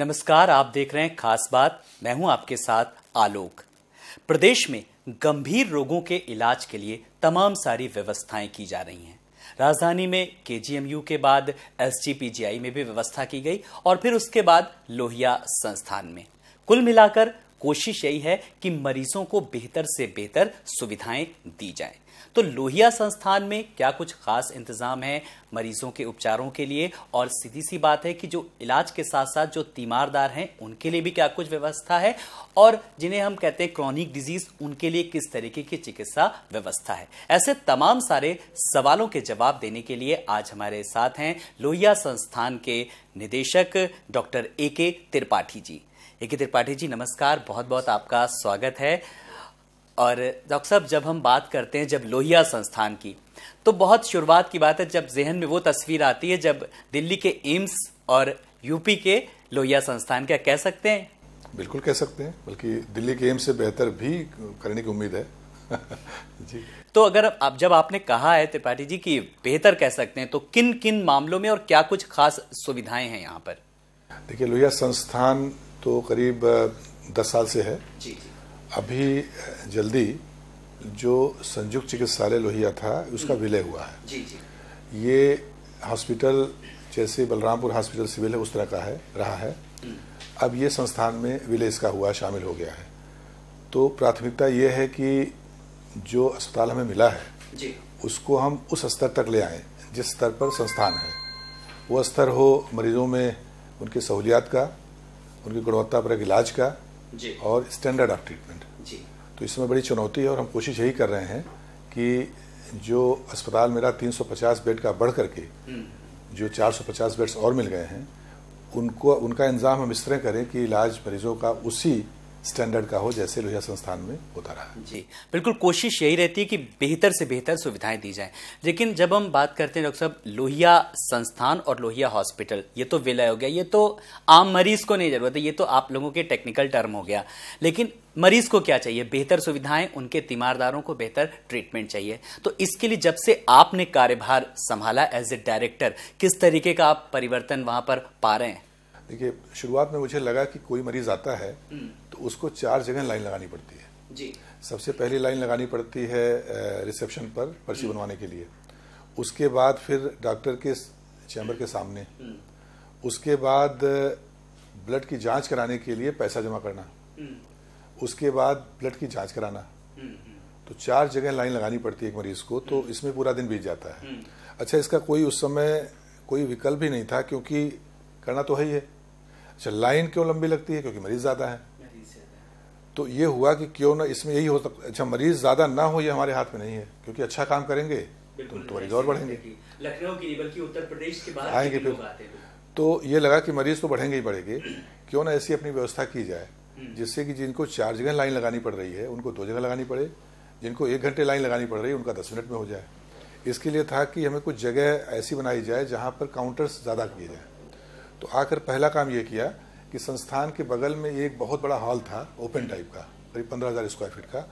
नमस्कार आप देख रहे हैं खास बात मैं हूं आपके साथ आलोक प्रदेश में गंभीर रोगों के इलाज के लिए तमाम सारी व्यवस्थाएं की जा रही हैं राजधानी में केजीएमयू के बाद एस में भी व्यवस्था की गई और फिर उसके बाद लोहिया संस्थान में कुल मिलाकर कोशिश यही है कि मरीजों को बेहतर से बेहतर सुविधाएं दी जाएं तो लोहिया संस्थान में क्या कुछ खास इंतजाम है मरीजों के उपचारों के लिए और सीधी सी बात है कि जो इलाज के साथ साथ जो तीमारदार हैं उनके लिए भी क्या कुछ व्यवस्था है और जिन्हें हम कहते हैं क्रॉनिक डिजीज उनके लिए किस तरीके की चिकित्सा व्यवस्था है ऐसे तमाम सारे सवालों के जवाब देने के लिए आज हमारे साथ हैं लोहिया संस्थान के निदेशक डॉक्टर ए के त्रिपाठी जी ए के त्रिपाठी जी नमस्कार बहुत बहुत आपका स्वागत है और डॉक्टर साहब जब हम बात करते हैं जब लोहिया संस्थान की तो बहुत शुरुआत की बात है जब जहन में वो तस्वीर आती है जब दिल्ली के एम्स और यूपी के लोहिया संस्थान क्या कह सकते हैं बिल्कुल कह सकते हैं बल्कि दिल्ली के एम्स से बेहतर भी करने की उम्मीद है जी तो अगर आप जब आपने कहा है त्रिपाठी जी कि बेहतर कह सकते हैं तो किन किन मामलों में और क्या कुछ खास सुविधाएं हैं यहाँ पर देखिए लोहिया संस्थान तो करीब दस साल से है जी, जी। अभी जल्दी जो संयुक्त चिकित्सालय लोहिया था उसका विलय हुआ है जी जी ये हॉस्पिटल जैसे बलरामपुर हॉस्पिटल सिविल है उस तरह का है रहा है हम्म। अब ये संस्थान में विलय इसका हुआ शामिल हो गया है तो प्राथमिकता ये है कि जो अस्पताल हमें मिला है जी। उसको हम उस स्तर तक ले आए जिस स्तर पर संस्थान है वो स्तर हो मरीजों में उनकी सहूलियात का उनकी गुणवत्ता पर इलाज का और स्टैंडर्ड ऑफ ट्रीटमेंट जी तो इसमें बड़ी चुनौती है और हम कोशिश यही कर रहे हैं कि जो अस्पताल मेरा 350 बेड का बढ़ करके हम्म। जो 450 बेड्स और मिल गए हैं उनको उनका इंतजाम हम इस तरह करें कि इलाज मरीजों का उसी स्टैंडर्ड का हो जैसे लोहिया संस्थान में होता रहा जी बिल्कुल कोशिश यही रहती है कि बेहतर से बेहतर सुविधाएं दी जाएं लेकिन जब हम बात करते हैं डॉक्टर साहब लोहिया संस्थान और लोहिया हॉस्पिटल ये तो विलय हो गया ये तो आम मरीज को नहीं जरूरत है ये तो आप लोगों के टेक्निकल टर्म हो गया लेकिन मरीज को क्या चाहिए बेहतर सुविधाएं उनके तीमारदारों को बेहतर ट्रीटमेंट चाहिए तो इसके लिए जब से आपने कार्यभार संभाला एज ए डायरेक्टर किस तरीके का आप परिवर्तन वहां पर पा रहे हैं देखिए शुरुआत में मुझे लगा कि कोई मरीज आता है हम्म। तो उसको चार जगह लाइन लगानी पड़ती है जी सबसे पहली लाइन लगानी पड़ती है रिसेप्शन पर पर्ची हम्म। बनवाने के लिए उसके बाद फिर डॉक्टर के चैम्बर के सामने हम्म। उसके बाद ब्लड की जांच कराने के लिए पैसा जमा करना उसके बाद ब्लड की जांच कराना तो चार जगह लाइन लगानी पड़ती है एक मरीज को तो इसमें पूरा दिन बीत जाता है अच्छा इसका कोई उस समय कोई विकल्प भी नहीं था क्योंकि करना तो है ही है अच्छा लाइन क्यों लंबी लगती है क्योंकि मरीज ज़्यादा है तो ये हुआ कि क्यों ना इसमें यही हो सकता अच्छा मरीज ज़्यादा ना हो ये हमारे हाथ में नहीं है क्योंकि अच्छा काम करेंगे तो, तो मरीज और बढ़ेंगे लखनऊ की बल्कि उत्तर प्रदेश के बाहर आएंगे फिर तो ये लगा कि मरीज तो बढ़ेंगे ही बढ़ेंगे क्यों ना ऐसी अपनी व्यवस्था की जाए हम्म। जिससे कि जिनको चार जगह लाइन लगानी पड़ रही है उनको दो जगह लगानी पड़े जिनको एक घंटे लाइन लगानी पड़ रही है उनका दस मिनट में हो जाए इसके लिए था कि हमें कुछ जगह ऐसी बनाई जाए जहाँ पर काउंटर्स ज़्यादा किए जाए तो आकर पहला काम ये किया कि संस्थान के बगल में एक बहुत बड़ा हॉल था ओपन टाइप का करीब पंद्रह हज़ार स्क्वायर फीट का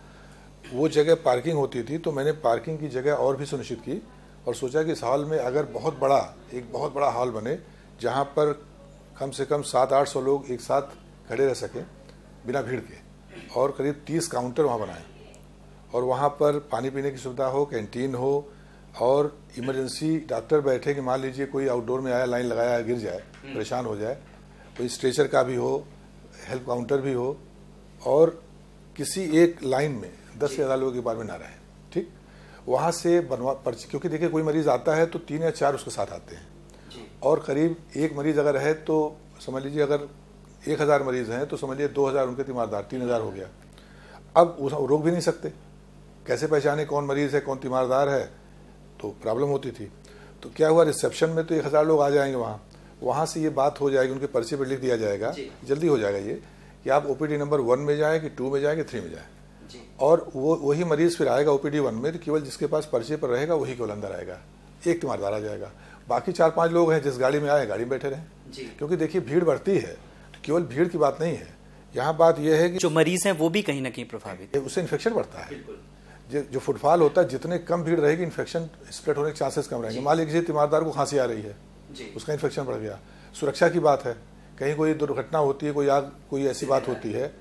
वो जगह पार्किंग होती थी तो मैंने पार्किंग की जगह और भी सुनिश्चित की और सोचा कि इस हॉल में अगर बहुत बड़ा एक बहुत बड़ा हॉल बने जहाँ पर कम से कम सात आठ सौ लोग एक साथ खड़े रह सकें बिना भीड़ के और करीब तीस काउंटर वहाँ बनाएं और वहाँ पर पानी पीने की सुविधा हो कैंटीन हो और इमरजेंसी डॉक्टर बैठे कि मान लीजिए कोई आउटडोर में आया लाइन लगाया गिर जाए हम्म। परेशान हो जाए कोई स्ट्रेचर का भी हो हेल्प काउंटर भी हो और किसी एक लाइन में दस से ज़्यादा लोगों के बारे में ना रहे ठीक वहाँ से बनवा पर्ची क्योंकि देखिए कोई मरीज़ आता है तो तीन या चार उसके साथ आते हैं और करीब एक मरीज़ अगर है तो समझ लीजिए अगर एक हज़ार मरीज़ हैं तो समझ लीजिए दो हज़ार उनके तीमारदार तीन हज़ार हो गया अब रोक भी नहीं सकते कैसे पहचाने कौन मरीज़ है कौन तीमारदार है तो प्रॉब्लम होती थी तो क्या हुआ रिसेप्शन में तो एक हज़ार लोग आ जाएंगे वहाँ वहाँ से ये बात हो जाएगी उनके पर्चे पर लिख दिया जाएगा जल्दी हो जाएगा ये कि आप ओपीडी नंबर वन में जाएँ कि टू में जाएँ कि थ्री में जाएँ और वो वही मरीज फिर आएगा ओपीडी वन में तो केवल जिसके पास पर्चे पर रहेगा वही केवल अंदर आएगा एक तुम्हारदार आ जाएगा बाकी चार पांच लोग हैं जिस गाड़ी में आए गाड़ी में बैठे रहें क्योंकि देखिए भीड़ बढ़ती है तो केवल भीड़ की बात नहीं है यहाँ बात यह है कि जो मरीज हैं वो भी कहीं ना कहीं प्रभावित है उससे इन्फेक्शन बढ़ता है जो फुटफॉल होता है जितने कम भीड़ रहेगी इन्फेक्शन स्प्रेड होने के चांसेस कम रहेंगे मान लीजिए तीमारदार को खांसी आ रही है उसका इन्फेक्शन बढ़ गया सुरक्षा की बात है कहीं कोई दुर्घटना होती है कोई आग कोई ऐसी बात होती है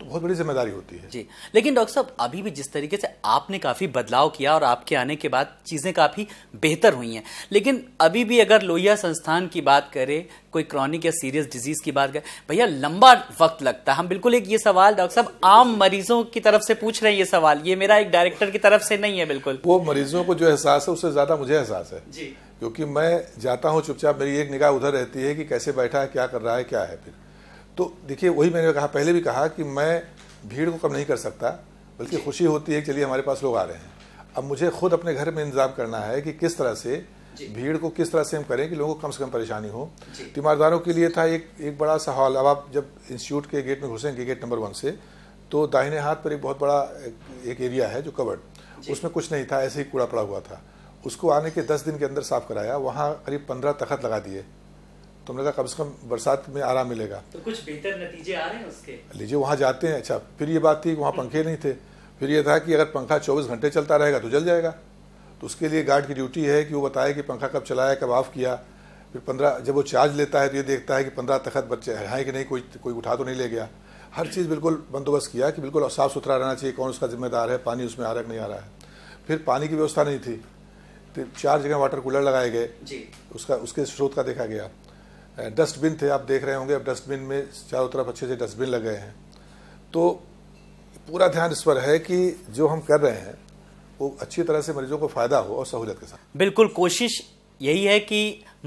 तो बहुत बड़ी जिम्मेदारी होती है जी लेकिन डॉक्टर साहब अभी भी जिस तरीके से आपने काफ़ी बदलाव किया और आपके आने के बाद चीज़ें काफ़ी बेहतर हुई हैं लेकिन अभी भी अगर लोहिया संस्थान की बात करें कोई क्रॉनिक या सीरियस डिजीज की बात करें भैया लंबा वक्त लगता है हम बिल्कुल एक ये सवाल डॉक्टर साहब आम मरीजों की तरफ से पूछ रहे हैं ये सवाल ये मेरा एक डायरेक्टर की तरफ से नहीं है बिल्कुल वो मरीजों को जो एहसास है उससे ज़्यादा मुझे एहसास है जी क्योंकि मैं जाता हूँ चुपचाप मेरी एक निगाह उधर रहती है कि कैसे बैठा है क्या कर रहा है क्या है फिर तो देखिए वही मैंने कहा पहले भी कहा कि मैं भीड़ को कम नहीं कर सकता बल्कि खुशी होती है चलिए हमारे पास लोग आ रहे हैं अब मुझे खुद अपने घर में इंतजाम करना है कि किस तरह से भीड़ को किस तरह से हम करें कि लोगों को कम से कम परेशानी हो तीमारदारों के लिए था एक एक बड़ा सा हॉल अब आप जब इंस्टीट्यूट के गेट में घुसेंगे गेट नंबर वन से तो दाहिने हाथ पर एक बहुत बड़ा एक एरिया है जो कवर्ड उसमें कुछ नहीं था ऐसे ही कूड़ा पड़ा हुआ था उसको आने के दस दिन के अंदर साफ कराया वहाँ करीब पंद्रह तखत लगा दिए तुमने कहा कम से कम बरसात में आराम मिलेगा तो कुछ बेहतर नतीजे आ रहे हैं उसके लीजिए वहाँ जाते हैं अच्छा फिर ये बात थी कि वहाँ हम्म। पंखे नहीं थे फिर ये था कि अगर पंखा चौबीस घंटे चलता रहेगा तो जल जाएगा तो उसके लिए गार्ड की ड्यूटी है कि वो बताए कि पंखा कब चलाया कब ऑफ किया फिर पंद्रह जब वो चार्ज लेता है तो ये देखता है कि पंद्रह तखत बच्चे हैं कि नहीं कोई कोई उठा तो नहीं ले गया हर चीज़ बिल्कुल बंदोबस्त किया कि बिल्कुल साफ़ सुथरा रहना चाहिए कौन उसका जिम्मेदार है पानी उसमें आ रहा है नहीं आ रहा है फिर पानी की व्यवस्था नहीं थी फिर तो चार जगह वाटर कूलर लगाए गए उसका उसके स्रोत का देखा गया डस्टबिन थे आप देख रहे होंगे अब डस्टबिन में चारों तरफ अच्छे से डस्टबिन लगे हैं तो पूरा ध्यान इस पर है कि जो हम कर रहे हैं वो अच्छी तरह से मरीजों को फायदा हो और सहूलियत के साथ बिल्कुल कोशिश यही है कि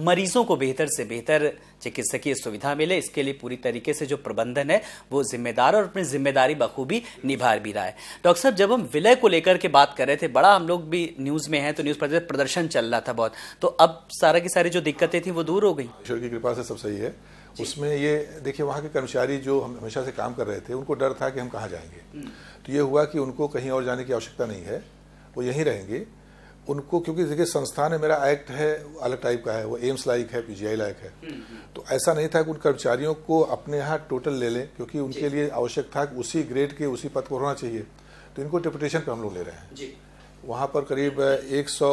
मरीजों को बेहतर से बेहतर चिकित्सकीय सुविधा मिले इसके लिए पूरी तरीके से जो प्रबंधन है वो जिम्मेदार और अपनी जिम्मेदारी बखूबी निभा भी रहा है डॉक्टर साहब जब हम विलय को लेकर के बात कर रहे थे बड़ा हम लोग भी न्यूज़ में हैं तो न्यूज़ पर प्रदर्शन चल रहा था बहुत तो अब सारा की सारी जो दिक्कतें थी वो दूर हो गई ईश्वर की कृपा से सब सही है उसमें ये देखिए वहाँ के कर्मचारी जो हम हमेशा से काम कर रहे थे उनको डर था कि हम कहाँ जाएंगे हम्म। तो ये हुआ कि उनको कहीं और जाने की आवश्यकता नहीं है वो यहीं रहेंगे उनको क्योंकि देखिए संस्थान है मेरा एक्ट है अलग टाइप का है वो एम्स लाइक है पीजीआई लायक है हम्म, हम्म। तो ऐसा नहीं था कि उन कर्मचारियों को अपने यहाँ टोटल ले लें क्योंकि उनके लिए आवश्यक था कि उसी ग्रेड के उसी पद पर होना चाहिए तो इनको डिप्यूटेशन पर हम लोग ले रहे हैं जी। वहाँ पर करीब एक सौ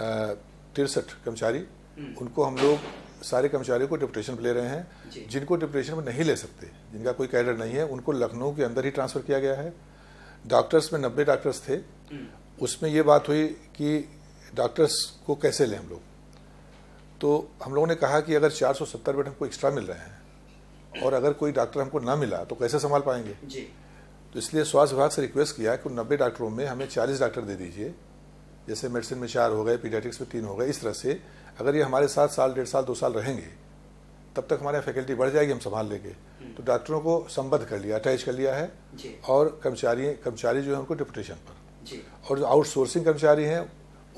तिरसठ कर्मचारी हम्म। उनको हम लोग सारे कर्मचारियों को डिप्यूटेशन पर ले रहे हैं जिनको डिप्यूटेशन में नहीं ले सकते जिनका कोई कैडर नहीं है उनको लखनऊ के अंदर ही ट्रांसफ़र किया गया है डॉक्टर्स में नब्बे डॉक्टर्स थे उसमें ये बात हुई कि डॉक्टर्स को कैसे लें हम लोग तो हम लोगों ने कहा कि अगर 470 बेड हमको एक्स्ट्रा मिल रहे हैं और अगर कोई डॉक्टर हमको ना मिला तो कैसे संभाल पाएंगे जी तो इसलिए स्वास्थ्य विभाग से रिक्वेस्ट किया कि नब्बे डॉक्टरों में हमें चालीस डॉक्टर दे दीजिए जैसे मेडिसिन में चार हो गए पीडियाटिक्स में तीन हो गए इस तरह से अगर ये हमारे साथ साल डेढ़ साल दो साल रहेंगे तब तक हमारे फैकल्टी बढ़ जाएगी हम संभाल लेंगे हम्म। तो डॉक्टरों को संबद्ध कर लिया अटैच कर लिया है और कर्मचारी कर्मचारी जो है उनको डिपुटेशन पर और जो आउटसोर्सिंग कर्मचारी हैं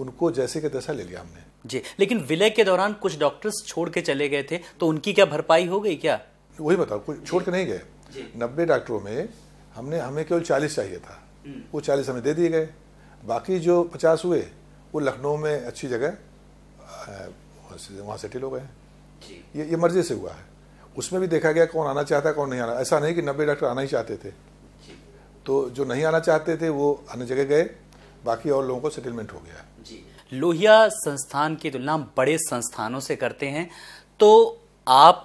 उनको जैसे के तैसा ले लिया हमने जी लेकिन विलय के दौरान कुछ डॉक्टर्स छोड़ के चले गए थे तो उनकी क्या भरपाई हो गई क्या वही बताओ कुछ छोड़ के नहीं गए नब्बे डॉक्टरों में हमने हमें केवल चालीस चाहिए था हम्म। वो चालीस हमें दे दिए गए बाकी जो पचास हुए वो लखनऊ में अच्छी जगह वहाँ सेटल हो गए ये ये मर्जी से हुआ है उसमें भी देखा गया कौन आना चाहता है कौन नहीं आना ऐसा नहीं कि नब्बे डॉक्टर आना ही चाहते थे तो जो नहीं आना चाहते थे वो अन्य जगह गए बाकी और लोगों को सेटलमेंट हो गया जी लोहिया संस्थान की तुलना बड़े संस्थानों से करते हैं तो आप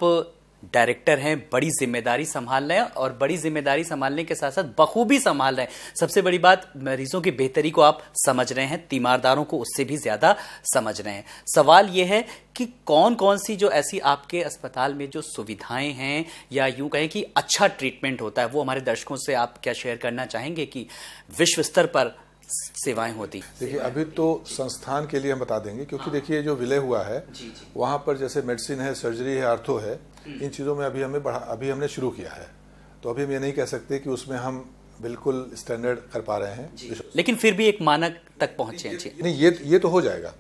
डायरेक्टर हैं बड़ी जिम्मेदारी संभाल रहे हैं और बड़ी जिम्मेदारी संभालने के साथ साथ बखूबी संभाल रहे हैं सबसे बड़ी बात मरीजों की बेहतरी को आप समझ रहे हैं तीमारदारों को उससे भी ज्यादा समझ रहे हैं सवाल यह है कि कौन कौन सी जो ऐसी आपके अस्पताल में जो सुविधाएं हैं या यूं कहें कि अच्छा ट्रीटमेंट होता है वो हमारे दर्शकों से आप क्या शेयर करना चाहेंगे कि विश्व स्तर पर सेवाएं होती देखिए अभी तो संस्थान के लिए हम बता देंगे क्योंकि हाँ। देखिए जो विलय हुआ है वहाँ पर जैसे मेडिसिन है सर्जरी है आर्थो है हम्म। इन चीज़ों में अभी हमें बढ़ा अभी हमने शुरू किया है तो अभी हम ये नहीं कह सकते कि उसमें हम बिल्कुल स्टैंडर्ड कर पा रहे हैं लेकिन फिर भी एक मानक तक पहुँचे नहीं ये ये तो हो जाएगा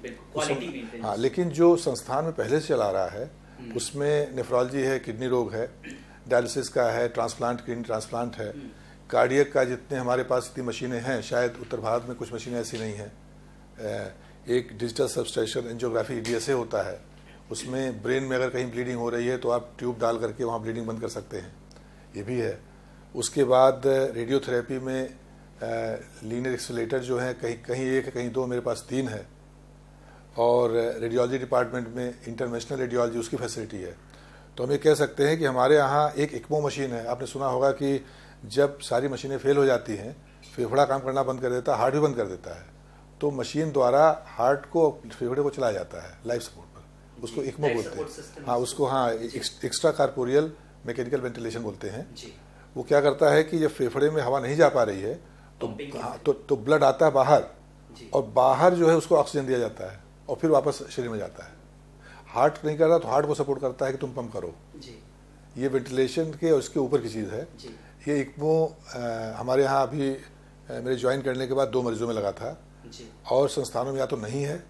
हाँ लेकिन जो संस्थान में पहले से चला रहा है हम्म। उसमें नेफ्रोलॉजी है किडनी रोग है डायलिसिस का है ट्रांसप्लांट किडनी ट्रांसप्लांट है हम्म। कार्डियक का जितने हमारे पास इतनी मशीनें हैं शायद उत्तर भारत में कुछ मशीनें ऐसी नहीं हैं एक डिजिटल सबस्टेशन एंजियोग्राफी डी होता है उसमें ब्रेन में अगर कहीं ब्लीडिंग हो रही है तो आप ट्यूब डाल करके वहाँ ब्लीडिंग बंद कर सकते हैं ये भी है उसके बाद रेडियोथेरेपी में लीनर एक्सलेटर जो है कहीं कहीं एक कहीं दो मेरे पास तीन है और रेडियोलॉजी डिपार्टमेंट में इंटरनेशनल रेडियोलॉजी उसकी फैसिलिटी है तो हम ये कह सकते हैं कि हमारे यहाँ एक इक्मो मशीन है आपने सुना होगा कि जब सारी मशीनें फेल हो जाती हैं फेफड़ा काम करना बंद कर देता है हार्ट भी बंद कर देता है तो मशीन द्वारा हार्ट को फेफड़े को चलाया जाता है लाइफ सपोर्ट पर उसको इकमो बोलते हैं हाँ उसको हाँ एक्स्ट्रा कार्पोरियल मैकेनिकल वेंटिलेशन बोलते हैं वो क्या करता है कि जब फेफड़े में हवा नहीं जा पा रही है तो हाँ, तो, तो ब्लड आता है बाहर और बाहर जो है उसको ऑक्सीजन दिया जाता है और फिर वापस शरीर में जाता है हार्ट नहीं कर रहा तो हार्ट को सपोर्ट करता है कि तुम पंप करो ये वेंटिलेशन के और उसके ऊपर की चीज़ है ये इकमो हमारे यहाँ अभी मेरे ज्वाइन करने के बाद दो मरीजों में लगा था और संस्थानों में या तो नहीं है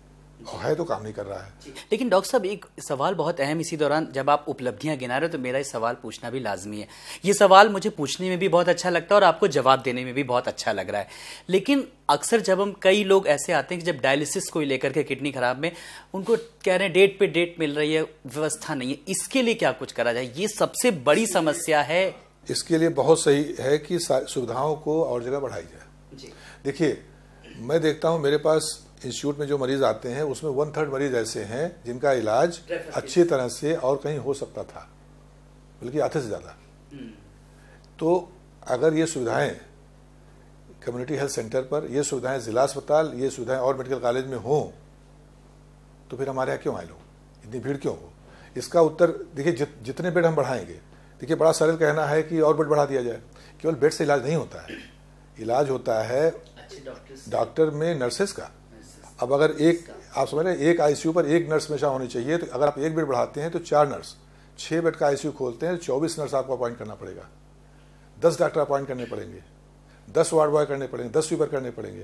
और है तो काम नहीं कर रहा है लेकिन डॉक्टर साहब एक सवाल बहुत अहम इसी दौरान जब आप उपलब्धियां गिना रहे हो तो मेरा ये सवाल पूछना भी लाजमी है ये सवाल मुझे पूछने में भी बहुत अच्छा लगता है और आपको जवाब देने में भी बहुत अच्छा लग रहा है लेकिन अक्सर जब हम कई लोग ऐसे आते हैं कि जब डायलिसिस को लेकर के किडनी खराब में उनको कह रहे हैं डेट पे डेट मिल रही है व्यवस्था नहीं है इसके लिए क्या कुछ करा जाए ये सबसे बड़ी समस्या है इसके लिए बहुत सही है कि सुविधाओं को और जगह बढ़ाई जाए देखिए मैं देखता हूँ मेरे पास इंस्टीट्यूट में जो मरीज आते हैं उसमें वन थर्ड मरीज ऐसे हैं जिनका इलाज अच्छी तरह से और कहीं हो सकता था बल्कि आधे से ज़्यादा हम्म। तो अगर ये सुविधाएं कम्युनिटी हेल्थ सेंटर पर ये सुविधाएं जिला अस्पताल ये सुविधाएं और मेडिकल कॉलेज में हों तो फिर हमारे यहाँ क्यों आए लोग इतनी भीड़ क्यों हो इसका उत्तर देखिए जित, जितने बेड हम बढ़ाएंगे देखिए बड़ा सरल कहना है कि और बेड बढ़ा दिया जाए केवल बेड से इलाज नहीं होता है इलाज होता है डॉक्टर में नर्सेस का अब अगर एक आप समझ रहे एक आईसीयू पर एक नर्स हमेशा होनी चाहिए तो अगर आप एक बेड बढ़ाते हैं तो चार नर्स छः बेड का आईसीयू खोलते हैं तो चौबीस नर्स आपको अपॉइंट करना पड़ेगा दस डॉक्टर अपॉइंट करने पड़ेंगे दस वार्ड बॉय करने पड़ेंगे दस स्वीपर करने पड़ेंगे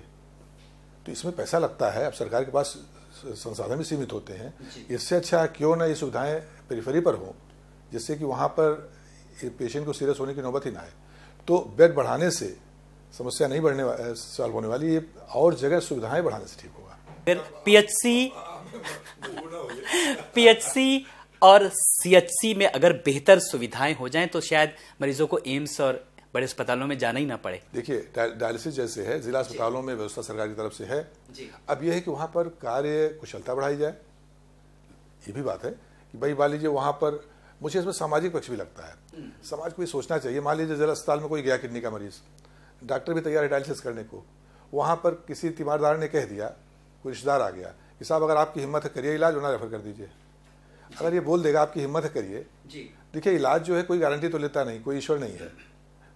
तो इसमें पैसा लगता है अब सरकार के पास संसाधन भी सीमित होते हैं इससे अच्छा क्यों ना ये सुविधाएं प्रिफरी पर हों जिससे कि वहाँ पर पेशेंट को सीरियस होने की नौबत ही ना आए तो बेड बढ़ाने से समस्या नहीं बढ़ने सॉल्व होने वाली ये और जगह सुविधाएं बढ़ाने से ठीक होगा फिर पीएचसी पीएचसी और सीएचसी में अगर बेहतर सुविधाएं हो जाएं तो शायद मरीजों को एम्स और बड़े अस्पतालों में जाना ही ना पड़े देखिए डायलिसिस जैसे है जिला अस्पतालों में व्यवस्था सरकार की तरफ से है अब यह है कि वहां पर कार्य कुशलता बढ़ाई जाए ये भी बात है कि भाई मान लीजिए वहां पर मुझे इसमें सामाजिक पक्ष भी लगता है समाज को भी सोचना चाहिए मान लीजिए जिला अस्पताल में कोई गया किडनी का मरीज डॉक्टर भी तैयार है डायलिसिस करने को वहाँ पर किसी तीमारदार ने कह दिया कोई रिश्तेदार आ गया कि साहब अगर आपकी हिम्मत है करिए इलाज होना रेफर कर दीजिए अगर ये बोल देगा आपकी हिम्मत है करिए देखिए इलाज जो है कोई गारंटी तो लेता नहीं कोई ईश्वर नहीं है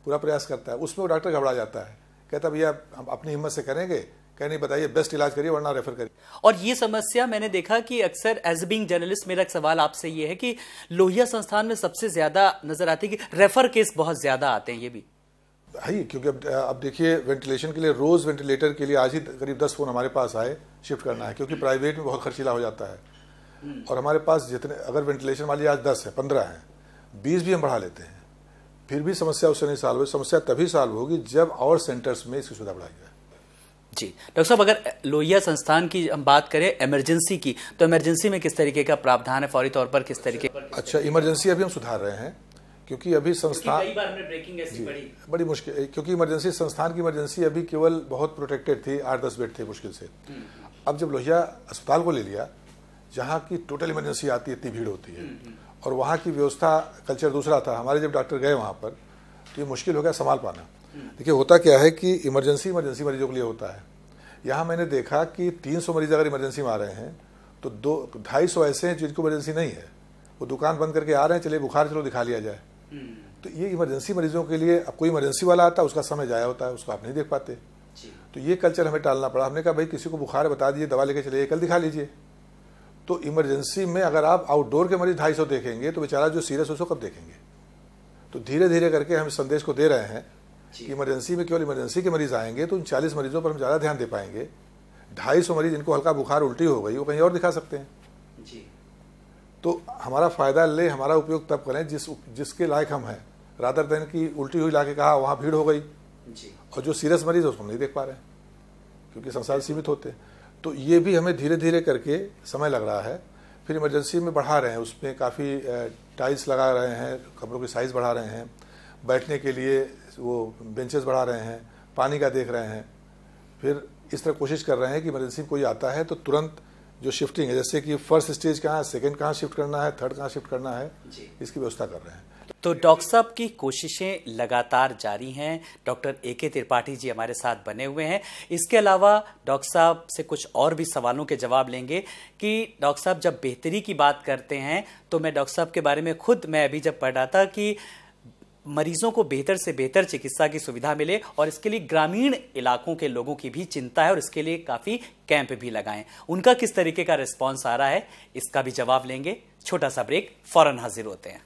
पूरा प्रयास करता है उसमें वो डॉक्टर घबरा जाता है कहता भैया हम अपनी हिम्मत से करेंगे कह नहीं बताइए बेस्ट इलाज करिए वरना रेफर करिए और ये समस्या मैंने देखा कि अक्सर एज बिंग जर्नलिस्ट मेरा सवाल आपसे ये है कि लोहिया संस्थान में सबसे ज्यादा नजर आती है कि रेफर केस बहुत ज्यादा आते हैं ये भी है क्योंकि अब अब देखिए वेंटिलेशन के लिए रोज़ वेंटिलेटर के लिए आज ही करीब दस फोन हमारे पास आए शिफ्ट करना है क्योंकि प्राइवेट में बहुत खर्चीला हो जाता है और हमारे पास जितने अगर वेंटिलेशन वाली आज दस है पंद्रह है बीस भी हम बढ़ा लेते हैं फिर भी समस्या उससे नहीं सॉल्व हो समस्या तभी सॉल्व होगी जब और सेंटर्स में इसकी सुविधा बढ़ाई जाए जी डॉक्टर साहब अगर लोहिया संस्थान की हम बात करें इमरजेंसी की तो इमरजेंसी में किस तरीके का प्रावधान है फौरी तौर पर किस तरीके अच्छा इमरजेंसी अभी हम सुधार रहे हैं क्योंकि अभी संस्थान बड़ी, बड़ी मुश्किल क्योंकि इमरजेंसी संस्थान की इमरजेंसी अभी केवल बहुत प्रोटेक्टेड थी आठ दस बेड थे मुश्किल से हम्म। अब जब लोहिया अस्पताल को ले लिया जहाँ की टोटल इमरजेंसी आती है इतनी भीड़ होती है हम्म, हम्म। और वहाँ की व्यवस्था कल्चर दूसरा था हमारे जब डॉक्टर गए वहाँ पर तो ये मुश्किल हो गया संभाल पाना देखिए होता क्या है कि इमरजेंसी इमरजेंसी मरीजों के लिए होता है यहाँ मैंने देखा कि 300 मरीज अगर इमरजेंसी में आ रहे हैं तो दो ढाई सौ ऐसे हैं जिनको इमरजेंसी नहीं है वो दुकान बंद करके आ रहे हैं चले बुखार चलो दिखा लिया जाए हम्म। तो ये इमरजेंसी मरीजों के लिए अब कोई इमरजेंसी वाला आता है उसका समय जाया होता है उसको आप नहीं देख पाते तो ये कल्चर हमें टालना पड़ा हमने कहा भाई किसी को बुखार बता दीजिए दवा लेके चलिए कल दिखा लीजिए तो इमरजेंसी में अगर आप आउटडोर के मरीज ढाई सौ देखेंगे तो बेचारा जो सीरियस उसको कब देखेंगे तो धीरे धीरे करके हम संदेश को दे रहे हैं इमरजेंसी में केवल इमरजेंसी के मरीज आएंगे तो उन चालीस मरीजों पर हम ज़्यादा ध्यान दे पाएंगे ढाई सौ मरीज इनको हल्का बुखार उल्टी हो गई वो कहीं और दिखा सकते हैं जी तो हमारा फ़ायदा ले हमारा उपयोग तब करें जिस जिसके लायक हम हैं रादर देन की उल्टी हुई लाके कहा वहाँ भीड़ हो गई जी और जो सीरियस मरीज है उसको नहीं देख पा रहे हैं क्योंकि संसार सीमित होते हैं तो ये भी हमें धीरे धीरे करके समय लग रहा है फिर इमरजेंसी में बढ़ा रहे हैं उसमें काफ़ी टाइल्स लगा रहे हैं कमरों की साइज़ बढ़ा रहे हैं बैठने के लिए वो बेंचेस बढ़ा रहे हैं पानी का देख रहे हैं फिर इस तरह कोशिश कर रहे हैं कि इमरजेंसी में कोई आता है तो तुरंत जो शिफ्टिंग है जैसे कि फर्स्ट स्टेज कहाँ है सेकेंड कहाँ शिफ्ट करना है थर्ड कहाँ शिफ्ट करना है इसकी व्यवस्था कर रहे हैं तो डॉक्टर साहब की कोशिशें लगातार जारी हैं डॉक्टर ए के त्रिपाठी जी हमारे साथ बने हुए हैं इसके अलावा डॉक्टर साहब से कुछ और भी सवालों के जवाब लेंगे कि डॉक्टर साहब जब बेहतरी की बात करते हैं तो मैं डॉक्टर साहब के बारे में खुद मैं अभी जब पढ़ रहा था कि मरीजों को बेहतर से बेहतर चिकित्सा की सुविधा मिले और इसके लिए ग्रामीण इलाकों के लोगों की भी चिंता है और इसके लिए काफ़ी कैंप भी लगाएं उनका किस तरीके का रिस्पॉन्स आ रहा है इसका भी जवाब लेंगे छोटा सा ब्रेक फौरन हाजिर होते हैं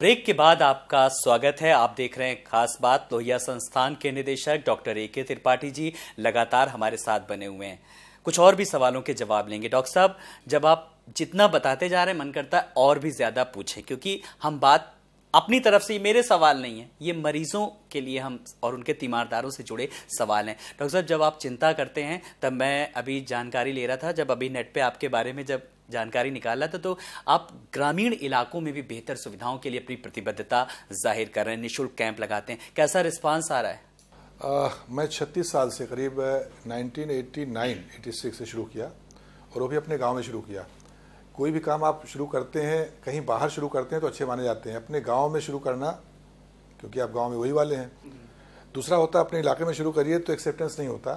ब्रेक के बाद आपका स्वागत है आप देख रहे हैं खास बात लोहिया संस्थान के निदेशक डॉक्टर ए के त्रिपाठी जी लगातार हमारे साथ बने हुए हैं कुछ और भी सवालों के जवाब लेंगे डॉक्टर साहब जब आप जितना बताते जा रहे हैं मन करता है और भी ज़्यादा पूछें क्योंकि हम बात अपनी तरफ से ये मेरे सवाल नहीं है ये मरीजों के लिए हम और उनके तीमारदारों से जुड़े सवाल हैं डॉक्टर साहब जब आप चिंता करते हैं तब मैं अभी जानकारी ले रहा था जब अभी नेट पे आपके बारे में जब जानकारी निकाला था तो आप ग्रामीण इलाकों में भी बेहतर सुविधाओं के लिए अपनी प्रतिबद्धता जाहिर कर रहे हैं निःशुल्क कैंप लगाते हैं कैसा रिस्पांस आ रहा है आ, मैं 36 साल से करीब 1989 86 से शुरू किया और वो भी अपने गांव में शुरू किया कोई भी काम आप शुरू करते हैं कहीं बाहर शुरू करते हैं तो अच्छे माने जाते हैं अपने गाँव में शुरू करना क्योंकि आप गाँव में वही वाले हैं दूसरा होता अपने इलाके में शुरू करिए तो एक्सेप्टेंस नहीं होता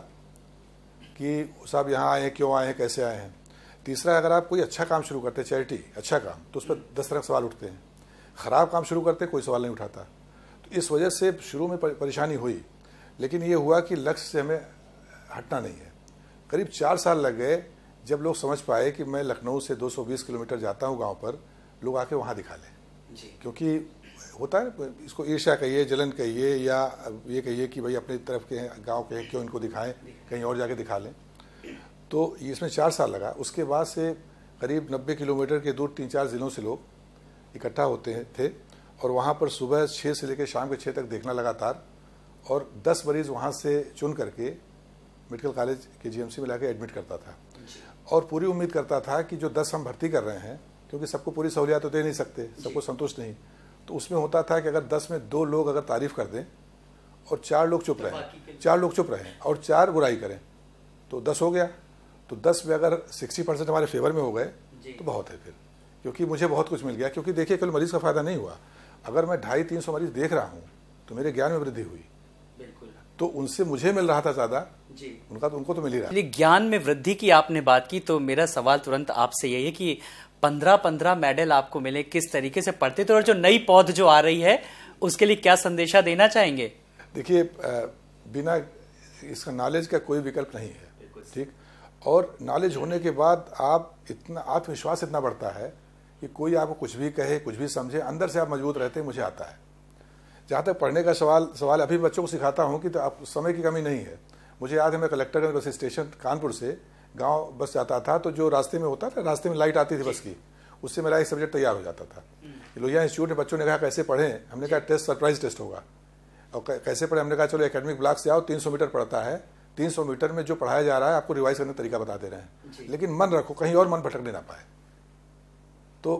कि साहब यहाँ आए हैं क्यों आए हैं कैसे आए हैं तीसरा अगर आप कोई अच्छा काम शुरू करते हैं चैरिटी अच्छा काम तो उस पर दस तरह सवाल उठते हैं ख़राब काम शुरू करते कोई सवाल नहीं उठाता तो इस वजह से शुरू में परेशानी हुई लेकिन ये हुआ कि लक्ष्य से हमें हटना नहीं है करीब चार साल लग गए जब लोग समझ पाए कि मैं लखनऊ से 220 किलोमीटर जाता हूँ गांव पर लोग आके वहाँ दिखा लें क्योंकि होता है इसको ईर्ष्या कहिए जलन कहिए या ये कहिए कि भाई अपनी तरफ के गांव के क्यों इनको दिखाएं कहीं और जाके दिखा लें तो इसमें चार साल लगा उसके बाद से करीब 90 किलोमीटर के दूर तीन चार ज़िलों से लोग इकट्ठा होते थे और वहाँ पर सुबह छः से लेकर शाम के छः तक देखना लगातार और दस मरीज़ वहाँ से चुन करके मेडिकल कॉलेज के जीएमसी में लाकर एडमिट करता था और पूरी उम्मीद करता था कि जो दस हम भर्ती कर रहे हैं क्योंकि सबको पूरी सहूलियत तो दे नहीं सकते सबको संतुष्ट नहीं तो उसमें होता था कि अगर दस में दो लोग अगर तारीफ कर दें और चार लोग चुप तो रहें चार लोग चुप रहें और चार बुराई करें तो दस हो गया तो दस में अगर सिक्सटी परसेंट हमारे फेवर में हो गए तो बहुत है फिर क्योंकि मुझे बहुत कुछ मिल गया क्योंकि देखिए केवल मरीज का फायदा नहीं हुआ अगर मैं ढाई तीन सौ मरीज देख रहा हूँ तो मेरे ज्ञान में वृद्धि हुई तो उनसे मुझे मिल रहा था ज्यादा उनका तो उनको तो मिल ही रहा ज्ञान में वृद्धि की आपने बात की तो मेरा सवाल तुरंत आपसे यही है कि पंद्रह पंद्रह मेडल आपको मिले किस तरीके से पढ़ते थे और जो नई पौध जो आ रही है उसके लिए क्या संदेशा देना चाहेंगे देखिए बिना इसका नॉलेज का कोई विकल्प नहीं है ठीक और नॉलेज होने के बाद आप इतना आत्मविश्वास इतना बढ़ता है कि कोई आपको कुछ भी कहे कुछ भी समझे अंदर से आप मजबूत रहते हैं मुझे आता है जहाँ तक पढ़ने का सवाल सवाल अभी बच्चों को सिखाता हूँ कि तो आप समय की कमी नहीं है मुझे याद है मैं कलेक्टर बस स्टेशन कानपुर से गांव बस जाता था तो जो रास्ते में होता था रास्ते में लाइट आती थी बस की उससे मेरा एक सब्जेक्ट तैयार हो जाता था हम्म। लोहिया इंस्टीट्यूट में बच्चों ने कहा कैसे पढ़ें हमने कहा टेस्ट सरप्राइज टेस्ट होगा और कैसे पढ़े हमने कहा चलो एकेडमिक ब्लॉक से आओ 300 मीटर पड़ता है 300 मीटर में जो पढ़ाया जा रहा है आपको रिवाइज करने का तरीका बता दे रहे हैं लेकिन मन रखो कहीं और मन भटकने ना पाए तो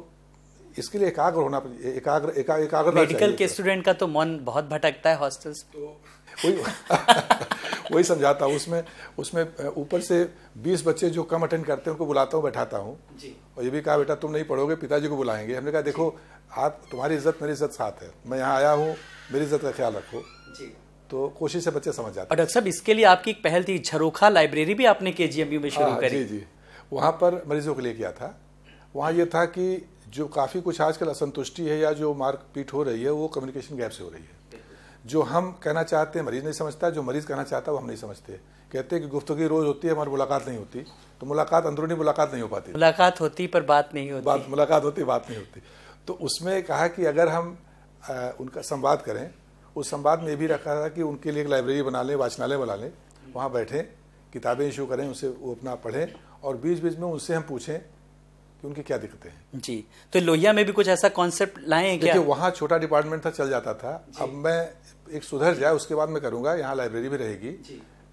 इसके लिए एकाग्र होना एकाग्र एका, एकाग्र मेडिकल के स्टूडेंट का तो मन बहुत भटकता है हॉस्टल्स तो वही वही समझाता हूँ उसमें उसमें ऊपर से 20 बच्चे जो कम अटेंड करते हैं उनको बुलाता हूँ बैठाता हूँ और ये भी कहा बेटा तुम नहीं पढ़ोगे पिताजी को बुलाएंगे हमने कहा देखो आप तुम्हारी इज्जत मेरी इज्जत साथ है मैं यहाँ आया हूँ मेरी इज्जत का ख्याल रखो जी तो कोशिश से बच्चे समझ जाते डॉक्टर साहब इसके लिए आपकी एक पहल थी झरोखा लाइब्रेरी भी आपने के जी में शुरू हाँ, करी जी जी वहाँ पर मरीजों के लिए किया था वहाँ ये था कि जो काफ़ी कुछ आजकल असंतुष्टि है या जो मारपीट हो रही है वो कम्युनिकेशन गैप से हो रही है जो हम कहना चाहते हैं मरीज नहीं समझता जो मरीज कहना चाहता है वो हम नहीं समझते कहते हैं कि गुफ्तगी रोज होती है हमारी मुलाकात नहीं होती तो मुलाकात अंदरूनी मुलाकात नहीं हो पाती मुलाकात होती पर बात नहीं होती बात मुलाकात होती बात नहीं होती तो उसमें कहा कि अगर हम आ, उनका संवाद करें उस संवाद में भी रखा था कि उनके लिए एक लाइब्रेरी बना लें वाचनालय बना लें वहाँ बैठें किताबें इशू करें उनसे वो अपना पढ़ें और बीच बीच में उनसे हम पूछें कि उनकी क्या दिक्कतें हैं जी तो लोहिया में भी कुछ ऐसा कॉन्सेप्ट लाए क्योंकि वहाँ छोटा डिपार्टमेंट था चल जाता था अब मैं एक सुधर जाए उसके बाद मैं करूँगा यहाँ लाइब्रेरी भी रहेगी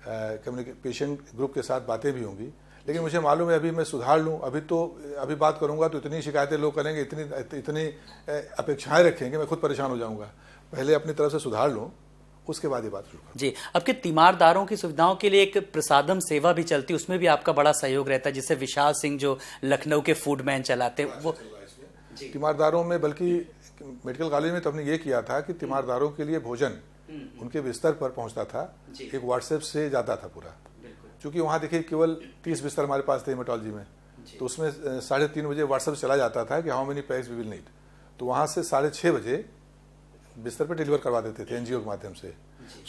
कम्युनिकेशन ग्रुप के साथ बातें भी होंगी लेकिन मुझे मालूम है अभी मैं सुधार लूँ अभी तो अभी बात करूँगा तो इतनी शिकायतें लोग करेंगे इतनी इतनी अपेक्षाएं रखेंगे मैं खुद परेशान हो जाऊँगा पहले अपनी तरफ से सुधार लूँ उसके बाद ये बात शुरू जी आपके तीमारदारों की सुविधाओं के लिए एक प्रसादम सेवा भी चलती है उसमें भी आपका बड़ा सहयोग रहता है जिससे विशाल सिंह जो लखनऊ के फूडमैन चलाते हैं वो तीमारदारों में बल्कि मेडिकल कॉलेज में तो हमने ये किया था कि तीमारदारों के लिए भोजन हम्म। उनके बिस्तर पर पहुंचता था एक व्हाट्सएप से जाता था पूरा क्योंकि वहाँ देखिए केवल तीस बिस्तर हमारे पास थे हेमाटोलॉजी में तो उसमें साढ़े तीन बजे व्हाट्सएप चला जाता था कि how many PACS we will need तो वहाँ से साढ़े छः बजे बिस्तर पे डिलीवर करवा देते थे एनजीओ के माध्यम से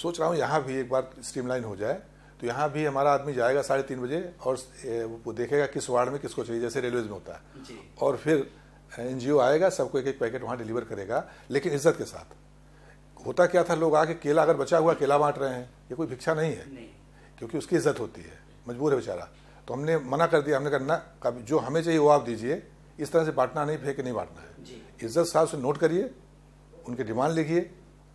सोच रहा हूँ यहाँ भी एक बार स्ट्रीमलाइन हो जाए तो यहाँ भी हमारा आदमी जाएगा साढ़े तीन बजे और वो देखेगा किस वार्ड में किसको चाहिए जैसे रेलवेज में होता है और फिर एनजीओ आएगा सबको एक एक पैकेट वहाँ डिलीवर करेगा लेकिन इज्जत के साथ होता क्या था लोग आके केला अगर बचा हुआ केला बांट रहे हैं ये कोई भिक्षा नहीं है नहीं। क्योंकि उसकी इज्जत होती है मजबूर है बेचारा तो हमने मना कर दिया हमने कहा ना जो हमें चाहिए वो आप दीजिए इस तरह से बांटना नहीं फेंक नहीं बांटना है इज्जत साहब से नोट करिए उनके डिमांड लिखिए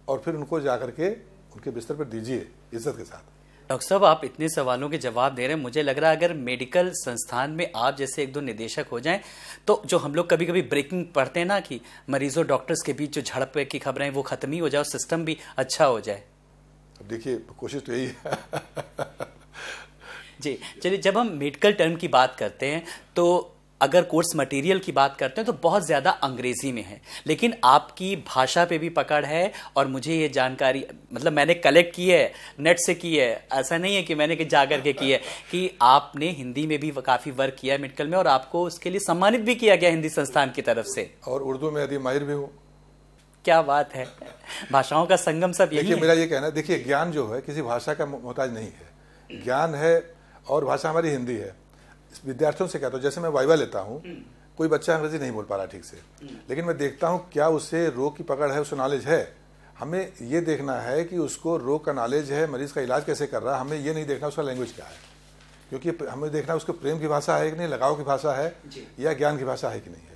और फिर उनको जा के उनके बिस्तर पर दीजिए इज्जत के साथ डॉक्टर साहब आप इतने सवालों के जवाब दे रहे हैं मुझे लग रहा है अगर मेडिकल संस्थान में आप जैसे एक दो निदेशक हो जाएं तो जो हम लोग कभी कभी ब्रेकिंग पढ़ते हैं ना कि मरीजों डॉक्टर्स के बीच जो झड़प की खबरें वो खत्म ही हो जाए और सिस्टम भी अच्छा हो जाए अब देखिए कोशिश तो यही है जी चलिए जब हम मेडिकल टर्म की बात करते हैं तो अगर कोर्स मटेरियल की बात करते हैं तो बहुत ज़्यादा अंग्रेजी में है लेकिन आपकी भाषा पे भी पकड़ है और मुझे ये जानकारी मतलब मैंने कलेक्ट की है नेट से की है ऐसा नहीं है कि मैंने कि जा करके की है कि आपने हिंदी में भी काफ़ी वर्क किया है मेडिकल में और आपको उसके लिए सम्मानित भी किया गया हिंदी संस्थान की तरफ से और उर्दू में यदि माहिर भी हूँ क्या बात है भाषाओं का संगम सब यही मेरा ये कहना देखिए ज्ञान जो है किसी भाषा का मोहताज नहीं है ज्ञान है और भाषा हमारी हिंदी है विद्यार्थियों से कहता हूँ तो जैसे मैं वाइवा लेता हूँ हम्म। कोई बच्चा अंग्रेजी नहीं बोल पा रहा ठीक से हम्म। लेकिन मैं देखता हूँ क्या उसे रोग की पकड़ है उसे नॉलेज है हमें ये देखना है कि उसको रोग का नॉलेज है मरीज का इलाज कैसे कर रहा है हमें ये नहीं देखना उसका लैंग्वेज क्या है क्योंकि हमें देखना उसको प्रेम की भाषा है कि नहीं लगाव की भाषा है या ज्ञान की भाषा है कि नहीं है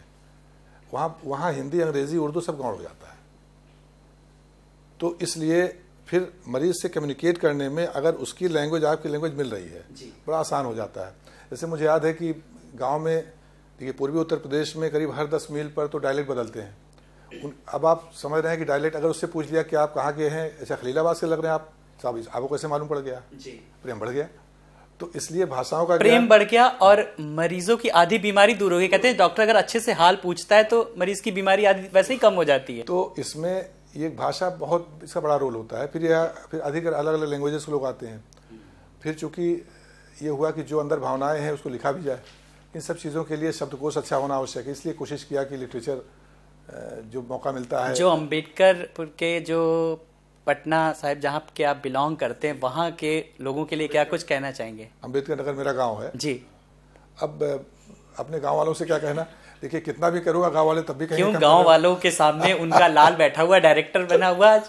वहाँ वहाँ हिंदी अंग्रेजी उर्दू सब गौड़ हो जाता है तो इसलिए फिर मरीज से कम्युनिकेट करने में अगर उसकी लैंग्वेज आपकी लैंग्वेज मिल रही है बड़ा आसान हो जाता है जैसे मुझे याद है कि गाँव में देखिए पूर्वी उत्तर प्रदेश में करीब हर दस मील पर तो डायलेक्ट बदलते हैं उन अब आप समझ रहे हैं कि डायलेक्ट अगर उससे पूछ लिया कि आप कहाँ के हैं अच्छा खलीलाबाद से लग रहे हैं आप तो साहब आपको कैसे मालूम पड़ गया जी प्रेम बढ़ गया तो इसलिए भाषाओं का प्रेम बढ़ गया और मरीजों की आधी बीमारी दूर हो गई कहते हैं डॉक्टर अगर अच्छे से हाल पूछता है तो मरीज की बीमारी आधी वैसे ही कम हो जाती है तो इसमें ये भाषा बहुत इसका बड़ा रोल होता है फिर यह फिर अधिक अलग अलग लैंग्वेजेस लोग आते हैं फिर चूंकि ये हुआ कि जो अंदर भावनाएं हैं उसको लिखा भी जाए इन सब चीज़ों के लिए शब्दकोश अच्छा होना आवश्यक है इसलिए कोशिश किया कि लिटरेचर जो मौका मिलता है जो अम्बेडकर के जो पटना साहब जहाँ के आप बिलोंग करते हैं वहाँ के लोगों के लिए क्या कुछ कहना चाहेंगे अम्बेडकर नगर मेरा गाँव है जी अब अपने गाँव वालों से क्या कहना देखिए कितना भी करूँगा गांव वाले तब भी क्यों तो गांव वालों के सामने उनका लाल बैठा हुआ डायरेक्टर बना हुआ आज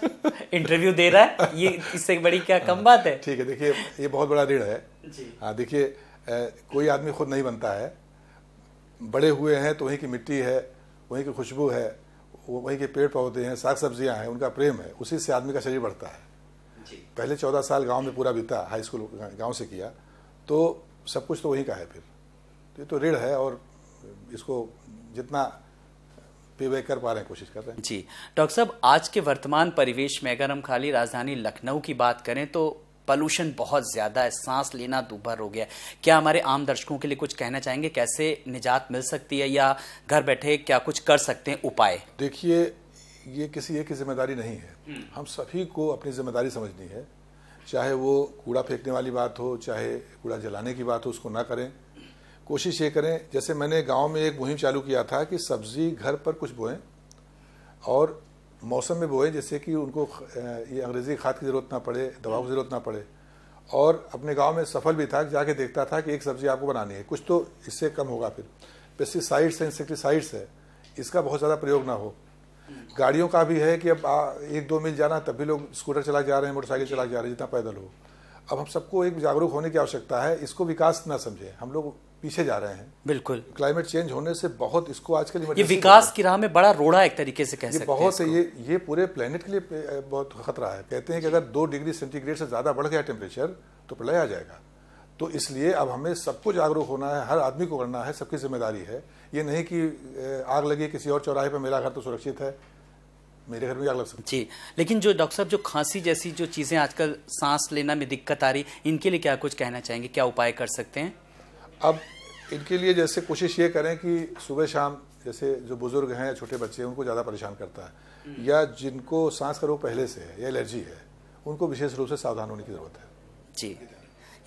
इंटरव्यू दे रहा है ये इससे बड़ी क्या कम बात है ठीक है देखिए ये बहुत बड़ा ऋण है हाँ देखिए कोई आदमी खुद नहीं बनता है बड़े हुए हैं तो वहीं की मिट्टी है वहीं की खुशबू है वहीं के पेड़ पौधे हैं साग सब्जियां हैं उनका प्रेम है उसी से आदमी का शरीर बढ़ता है पहले चौदह साल गांव में पूरा बीता हाई स्कूल गांव से किया तो सब कुछ तो वहीं का है फिर तो ये तो ऋण है और इसको जितना पेवे कर पा रहे हैं कोशिश कर रहे हैं जी डॉक्टर साहब आज के वर्तमान परिवेश में अगर हम खाली राजधानी लखनऊ की बात करें तो पॉल्यूशन बहुत ज़्यादा है सांस लेना दुभर हो गया क्या हमारे आम दर्शकों के लिए कुछ कहना चाहेंगे कैसे निजात मिल सकती है या घर बैठे क्या कुछ कर सकते हैं उपाय देखिए ये किसी एक की जिम्मेदारी नहीं है हम सभी को अपनी जिम्मेदारी समझनी है चाहे वो कूड़ा फेंकने वाली बात हो चाहे कूड़ा जलाने की बात हो उसको ना करें कोशिश ये करें जैसे मैंने गांव में एक मुहिम चालू किया था कि सब्ज़ी घर पर कुछ बोएं और मौसम में बोएं जैसे कि उनको ये अंग्रेज़ी खाद की ज़रूरत ना पड़े दवाओं की ज़रूरत ना पड़े और अपने गांव में सफल भी था जाके देखता था कि एक सब्ज़ी आपको बनानी है कुछ तो इससे कम होगा फिर पेस्टिसाइड्स है इंसेक्टिसाइड्स है इसका बहुत ज़्यादा प्रयोग ना हो गाड़ियों का भी है कि अब एक दो मील जाना तब भी लोग स्कूटर चला जा रहे हैं मोटरसाइकिल चला जा रहे हैं जितना पैदल हो अब हम सबको एक जागरूक होने की आवश्यकता है इसको विकास ना समझे हम लोग पीछे जा रहे हैं बिल्कुल क्लाइमेट चेंज होने से बहुत इसको आजकल ये विकास की राह में बड़ा रोड़ा एक तरीके से कह सकते बहुत से ये ये पूरे प्लेनेट के लिए बहुत खतरा है कहते हैं कि अगर दो डिग्री सेंटीग्रेड से ज़्यादा बढ़ गया टेम्परेचर तो प्रलय आ जाएगा तो इसलिए अब हमें सबको जागरूक होना है हर आदमी को करना है सबकी जिम्मेदारी है ये नहीं कि आग लगी किसी और चौराहे पर मेरा घर तो सुरक्षित है मेरे घर में क्या लग सकती जी लेकिन जो डॉक्टर साहब जो खांसी जैसी जो चीज़ें आजकल सांस लेना में दिक्कत आ रही इनके लिए क्या कुछ कहना चाहेंगे क्या उपाय कर सकते हैं अब इनके लिए जैसे कोशिश ये करें कि सुबह शाम जैसे जो बुज़ुर्ग हैं छोटे बच्चे हैं उनको ज़्यादा परेशान करता है हम्म। या जिनको सांस का रोग पहले से है या एलर्जी है उनको विशेष रूप से सावधान होने की ज़रूरत है जी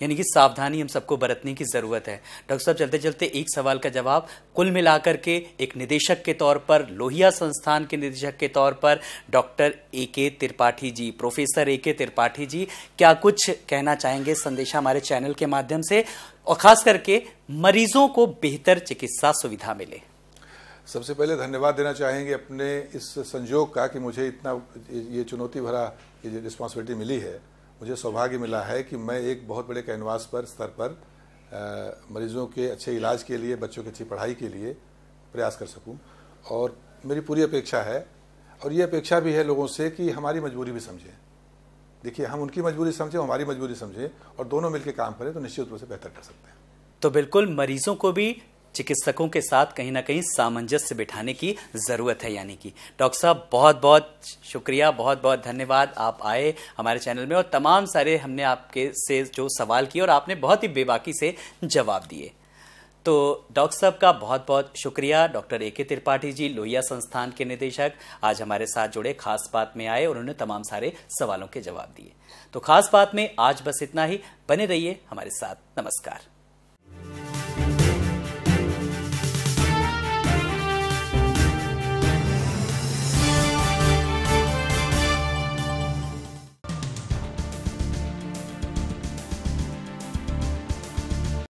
यानी कि सावधानी हम सबको बरतने की ज़रूरत है डॉक्टर साहब चलते चलते एक सवाल का जवाब कुल मिलाकर के एक निदेशक के तौर पर लोहिया संस्थान के निदेशक के तौर पर डॉक्टर ए के त्रिपाठी जी प्रोफेसर ए के त्रिपाठी जी क्या कुछ कहना चाहेंगे संदेशा हमारे चैनल के माध्यम से और खास करके मरीजों को बेहतर चिकित्सा सुविधा मिले सबसे पहले धन्यवाद देना चाहेंगे अपने इस संजोग का कि मुझे इतना ये चुनौती भरा रिस्पॉन्सिबिलिटी मिली है मुझे सौभाग्य मिला है कि मैं एक बहुत बड़े कैनवास पर स्तर पर आ, मरीजों के अच्छे इलाज के लिए बच्चों की अच्छी पढ़ाई के लिए प्रयास कर सकूं और मेरी पूरी अपेक्षा है और ये अपेक्षा भी है लोगों से कि हमारी मजबूरी भी समझें देखिए हम उनकी मजबूरी समझें हमारी मजबूरी समझें और दोनों मिलकर काम करें तो निश्चित रूप से बेहतर कर सकते हैं तो बिल्कुल मरीजों को भी चिकित्सकों के साथ कहीं ना कहीं सामंजस्य बिठाने की ज़रूरत है यानी कि डॉक्टर साहब बहुत बहुत शुक्रिया बहुत बहुत धन्यवाद आप आए हमारे चैनल में और तमाम सारे हमने आपके से जो सवाल किए और आपने बहुत ही बेबाकी से जवाब दिए तो डॉक्टर साहब का बहुत बहुत शुक्रिया डॉक्टर ए के त्रिपाठी जी लोहिया संस्थान के निदेशक आज हमारे साथ जुड़े खास बात में आए और उन्होंने तमाम सारे सवालों के जवाब दिए तो खास बात में आज बस इतना ही बने रहिए हमारे साथ नमस्कार